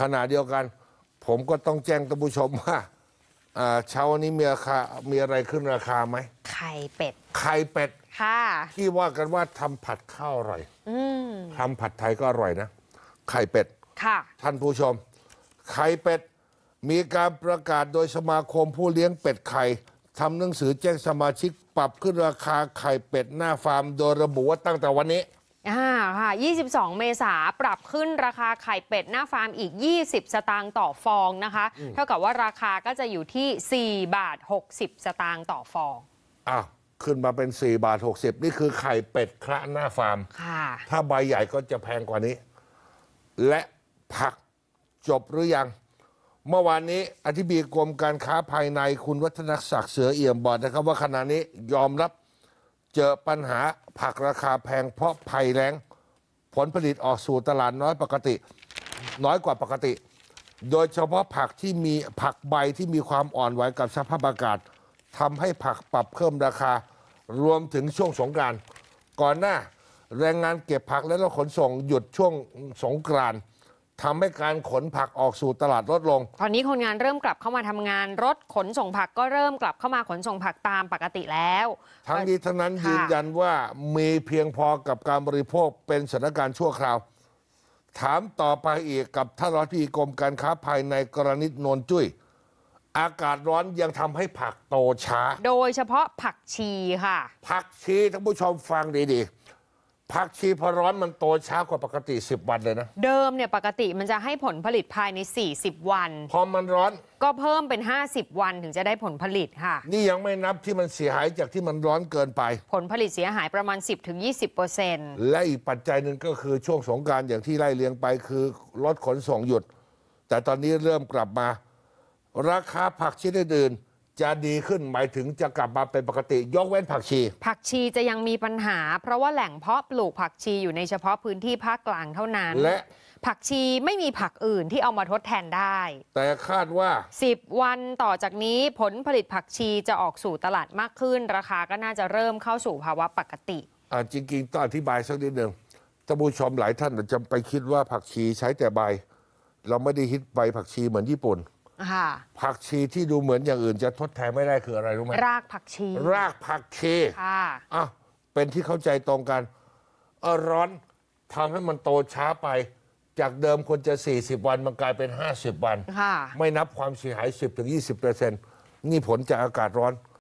ขณะเดียวกัน ผมก็ต้องแจ้งท่านผู้ชมว่าาเช้านี้มีราคา มีอะไรขึ้นราคาไหมไข่เป็ด ไข่เป็ด ค่ะที่ว่ากันว่าทำผัดข้าวอร่อยอทํทำผัดไทยก็อร่อยนะ ไข่เป็ด ค่ะ ท่านผู้ชม ไข่เป็ด มีการประกาศโดยสมาคมผู้เลี้ยงเป็ดไข่ทำหนังสือแจ้งสมาชิกปรับขึ้นราคา ไข่เป็ดหน้าฟาร์มโดยระบุว่าตั้งแต่วันนี้อ่าค่ะ 22 เมษาปรับขึ้นราคาไข่เป็ด หน้าฟาร์ม อีก 20 สตางค์ต่อฟองนะคะเท่ากับว่าราคาก็จะอยู่ที่ 4 บาท 60 สตางค์ต่อฟองอ้าวขึ้นมาเป็น 4 บาท 60 นี่คือไข่เป็ดคระหน้าฟาร์ม ค่ะ ถ้าใบใหญ่ก็จะแพงกว่านี้ และผักจบหรือยัง เมื่อวานนี้อธิบดีกรมการค้าภายในคุณวัฒนศักดิ์เสือเอี่ยมบอกนะครับว่าขณะนี้ยอมรับเจอปัญหาผักราคาแพงเพราะภัยแรงผลผลิตออกสู่ตลาดน้อยปกติ น้อยกว่าปกติ โดยเฉพาะผักที่มีผักใบที่มีความอ่อนไหวกับสภาพอากาศทำให้ผักปรับเพิ่มราคารวมถึงช่วงสงกรานต์ก่อนหน้าแรงงานเก็บผักและรถขนส่งหยุดช่วงสงกรานต์ทำให้การขนผักออกสู่ตลาดลดลง ตอนนี้คนงานเริ่มกลับเข้ามาทำงานรถขนส่งผักก็เริ่มกลับเข้ามาขนส่งผักตามปกติแล้วทั้งนี้ทั้งนั้นยืนยันว่ามีเพียงพอกับการบริโภคเป็นสถานการณ์ชั่วคราว ถามต่อไปอีกกับท่านรัฐมนตรีกรมการค้าภายในกรณิตนนจุย้ยอากาศร้อนยังทำให้ผักโตช้า โดยเฉพาะผักชีค่ะ ผักชีท่านผู้ชมฟังดีๆผักชีพร้อนมันโตช้ากว่าปกติ 10 วันเลยนะเดิมเนี่ยปกติมันจะให้ผลผลิตภายใน 40 วัน พอมันร้อน ก็เพิ่มเป็น 50 วันถึงจะได้ผลผลิตค่ะ นี่ยังไม่นับที่มันเสียหายจากที่มันร้อนเกินไป ผลผลิตเสียหายประมาณ 10-20%และอีกปัจจัยหนึ่งก็คือช่วงสงการอย่างที่ไล่เลียงไป คือ รถขนส่งหยุด แต่ตอนนี้เริ่มกลับมา ราคาผักชีิดอื่นๆจะดีขึ้นหมายถึงจะกลับมาเป็นปกติยกเว้นผักชี ผักชีจะยังมีปัญหา เพราะว่าแหล่งเพาะปลูกผักชีอยู่ในเฉพาะพื้นที่ภาคกลางเท่านั้นและผักชีไม่มีผักอื่นที่เอามาทดแทนได้ แต่คาดว่า 10 วันต่อจากนี้ผลผลิตผักชีจะออกสู่ตลาดมากขึ้น ราคาก็น่าจะเริ่มเข้าสู่ภาวะปกติอ่าจริงๆต้องอธิบายสักนิดหนึ่งท่านผู้ชมหลายท่านจะไปคิดว่าผักชีใช้แต่ใบเราไม่ได้คิดใบผักชีเหมือนญี่ปุ่นผักชีที่ดูเหมือนอย่างอื่นจะทดแทนไม่ได้คืออะไรรู้ไหม รากผักชี รากผักชี ค่ะอ่ะ เป็นที่เข้าใจตรงกัน อร้อนทำให้มันโตช้าไป จากเดิมควรจะ 40 วัน มันกลายเป็น 50 วัน ไม่นับความเสียหาย 10-20%นี่ผลจากอากาศร้อน